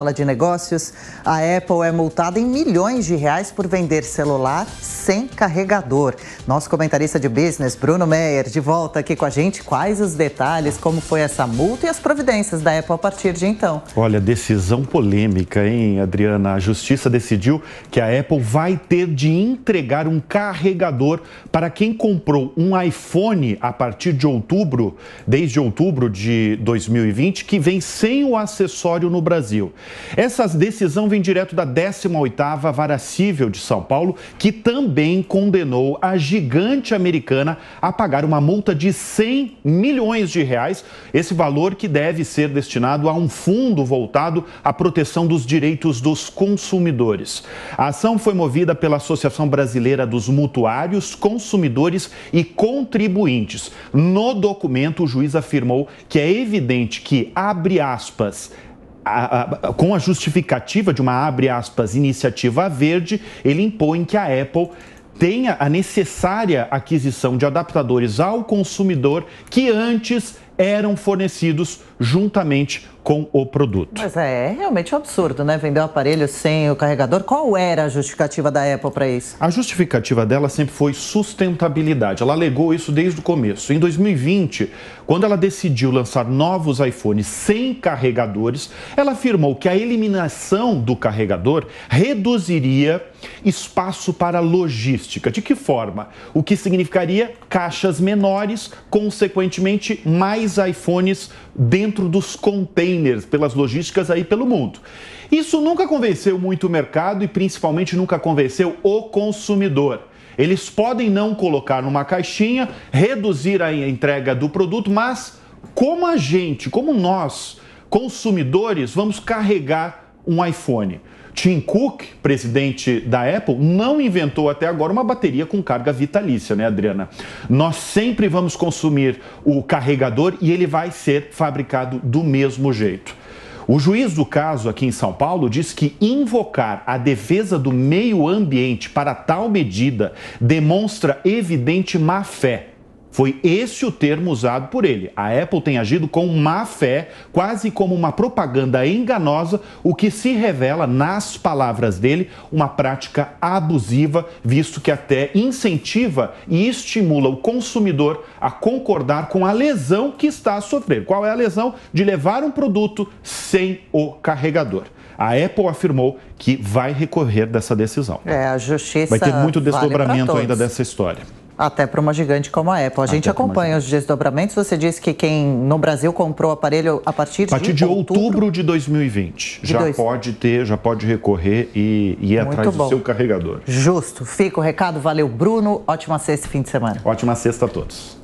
Fala de negócios, a Apple é multada em milhões de reais por vender celular sem carregador. Nosso comentarista de business, Bruno Meyer, de volta aqui com a gente. Quais os detalhes, como foi essa multa e as providências da Apple a partir de então? Olha, decisão polêmica, hein, Adriana? A justiça decidiu que a Apple vai ter de entregar um carregador para quem comprou um iPhone a partir de outubro, desde outubro de 2020, que vem sem o acessório no Brasil. Essa decisão vem direto da 18ª Vara Cível de São Paulo, que também condenou a gigante americana a pagar uma multa de 100 milhões de reais, esse valor que deve ser destinado a um fundo voltado à proteção dos direitos dos consumidores. A ação foi movida pela Associação Brasileira dos Mutuários, Consumidores e Contribuintes. No documento, o juiz afirmou que é evidente que, abre aspas, a, a, com a justificativa de uma abre aspas iniciativa verde, ele impõe que a Apple tenha a necessária aquisição de adaptadores ao consumidor que antes eram fornecidos juntamente com o produto. Mas é, é realmente um absurdo, né? Vender o um aparelho sem o carregador. Qual era a justificativa da Apple para isso? A justificativa dela sempre foi sustentabilidade. Ela alegou isso desde o começo. Em 2020, quando ela decidiu lançar novos iPhones sem carregadores, ela afirmou que a eliminação do carregador reduziria espaço para logística. De que forma? O que significaria caixas menores, consequentemente mais iPhones dentro dos contêineres containers, pelas logísticas aí pelo mundo. Isso nunca convenceu muito o mercado e principalmente nunca convenceu o consumidor. Eles podem não colocar numa caixinha, reduzir a entrega do produto, mas como a gente, como nós, consumidores, vamos carregar um iPhone. Tim Cook, presidente da Apple, não inventou até agora uma bateria com carga vitalícia, né, Adriana? Nós sempre vamos consumir o carregador e ele vai ser fabricado do mesmo jeito. O juiz do caso aqui em São Paulo diz que invocar a defesa do meio ambiente para tal medida demonstra evidente má fé foi esse o termo usado por ele. A Apple tem agido com má fé, quase como uma propaganda enganosa, o que se revela, nas palavras dele, uma prática abusiva, visto que até incentiva e estimula o consumidor a concordar com a lesão que está a sofrer. Qual é a lesão? De levar um produto sem o carregador. A Apple afirmou que vai recorrer dessa decisão. É, a justiça. Vai ter muito desdobramento vale ainda dessa história. Até para uma gigante como a Apple. A gente acompanha os desdobramentos. Você disse que quem no Brasil comprou o aparelho a partir de. A partir de, de outubro, outubro, de 2020. De já dois... pode ter, já pode recorrer e, e ir atrás bom. do seu carregador. Justo. Fica o recado. Valeu, Bruno. Ótima sexta e fim de semana. Ótima sexta a todos.